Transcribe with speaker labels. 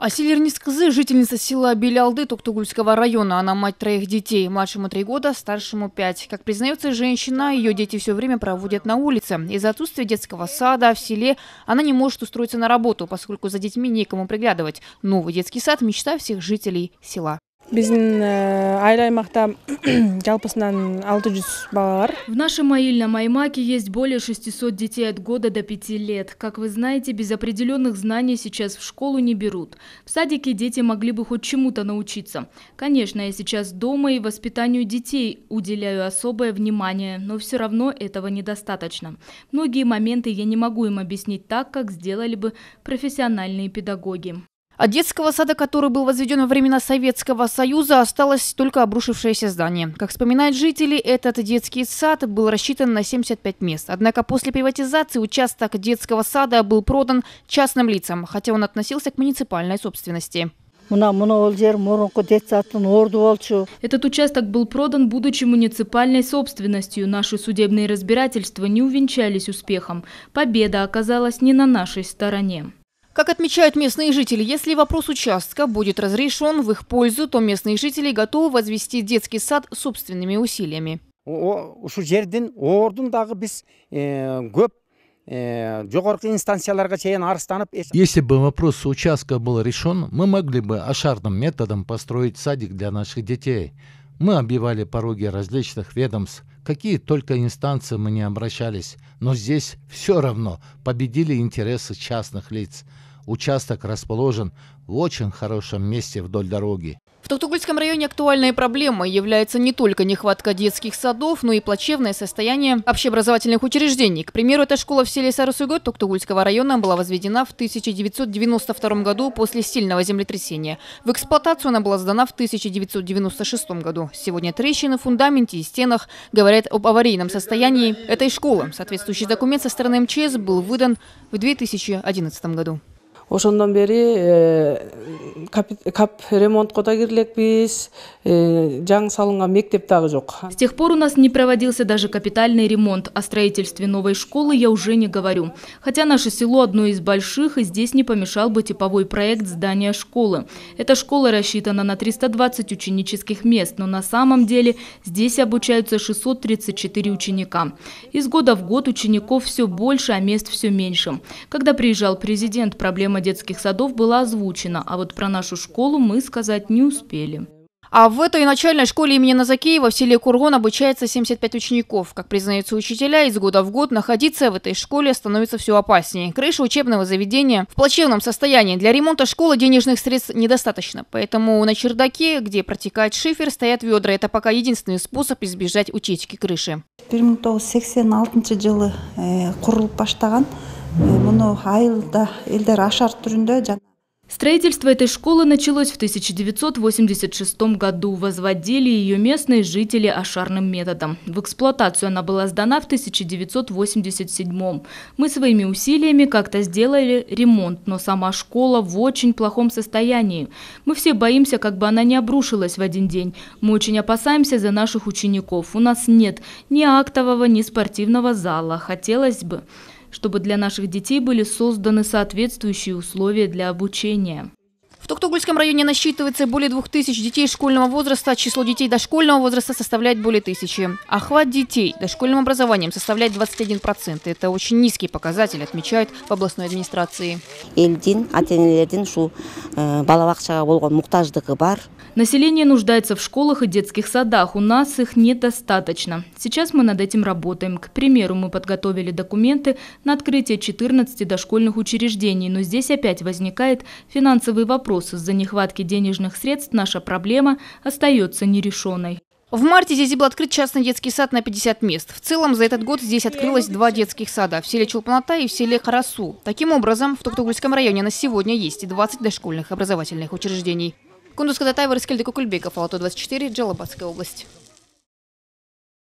Speaker 1: Асилернис Кызы – жительница села Белялды Токтугульского района. Она мать троих детей. Младшему три года, старшему пять. Как признается женщина, ее дети все время проводят на улице. Из-за отсутствия детского сада в селе она не может устроиться на работу, поскольку за детьми некому приглядывать. Новый детский сад – мечта всех жителей села
Speaker 2: биздин айыл аймакта жалпысынан 600 бала бар в нашем аильном аймаке есть более 600 детей от года до 5 лет как вы знаете без определенных знаний сейчас в школу не берут в садике дети могли бы хоть чему-то научиться конечно я сейчас дома и воспитанию детей уделяю особое внимание но все равно этого недостаточно многие моменты я не могу им объяснить так как сделали бы профессиональные педагоги
Speaker 1: от детского сада, который был возведен во времена Советского Союза, осталось только обрушившееся здание. Как вспоминают жители, этот детский сад был рассчитан на 75 мест. Однако после приватизации участок детского сада был продан частным лицам, хотя он относился к муниципальной собственности.
Speaker 2: Этот участок был продан, будучи муниципальной собственностью. Наши судебные разбирательства не увенчались
Speaker 1: успехом. Победа оказалась не на нашей стороне. Как отмечают местные жители, если вопрос участка будет разрешен в их пользу, то местные жители готовы возвести детский сад собственными усилиями. Э, э, если бы вопрос участка был решен мы могли бы ашарным методом построить садик для наших детей мы обивали пороги различных ведомств какие только инстанции мы не обращались но здесь все равно победили интересы частных лиц Участок расположен в очень хорошем месте вдоль дороги. В Токтугульском районе актуальной проблемой является не только нехватка детских садов, но и плачевное состояние общеобразовательных учреждений. К примеру, эта школа в селе Сарусуйгой Токтугульского района была возведена в 1992 году после сильного землетрясения. В эксплуатацию она была сдана в 1996 году. Сегодня трещины в фундаменте и стенах говорят об аварийном состоянии этой школы. Соответствующий документ со стороны МЧС был выдан в 2011 году ошондон бери э, кап ремонтко да кирилекпиз э, жаңы салынган мектеп дагы жок с
Speaker 2: тех пор у нас не проводился даже капитальный ремонт о строительстве новой школы я уже не говорю хотя наше село одно из больших и здесь не помешал бы типовой проект здания школы эта школа рассчитана на 320 ученических мест но на самом деле здесь обучаются 634 ученика из года в год учеников все больше а мест все меньше когда приезжал президент проблема Тема детских садов была
Speaker 1: озвучена, а вот про нашу школу мы сказать не
Speaker 2: успели.
Speaker 1: А в этой начальной школе имени Назакеева в селе Кургон обучается 75 учеников. Как признаются учителя, из года в год находиться в этой школе становится все опаснее. Крыша учебного заведения в плачевном состоянии. Для ремонта школы денежных средств недостаточно. Поэтому на чердаке, где протекает шифер, стоят ведра. Это пока единственный способ избежать утечки крыши. 1986 жылы құрылып баштаған
Speaker 2: Строительство этой школы началось в 1986 году. Возводили ее местные жители ашарным методом. В эксплуатацию она была сдана в 1987. Мы своими усилиями как-то сделали ремонт, но сама школа в очень плохом состоянии. Мы все боимся, как бы она не обрушилась в один день. Мы очень опасаемся за наших учеников. У нас нет ни актового, ни спортивного зала. Хотелось бы чтобы для наших детей были созданы соответствующие условия для обучения.
Speaker 1: В Токтогульском районе насчитывается более двух тысяч детей школьного возраста. Число детей дошкольного возраста составляет более тысячи. Охват детей дошкольным образованием составляет 21%. процент. Это очень низкий показатель, отмечают в областной администрации. Э, Население нуждается в школах и детских
Speaker 2: садах. У нас их недостаточно. Сейчас мы над этим работаем. К примеру, мы подготовили документы на открытие 14 дошкольных учреждений. Но здесь опять возникает финансовый вопрос вопрос из-за нехватки денежных средств наша проблема остается нерешенной.
Speaker 1: В марте здесь был открыт частный детский сад на 50 мест. В целом за этот год здесь открылось два детских сада – в селе Челпаната и в селе Харасу. Таким образом, в Токтогульском районе на сегодня есть 20 дошкольных образовательных учреждений. Кундус Кадатаева, Раскельда Кукульбеков, Алато 24, Джалабадская область.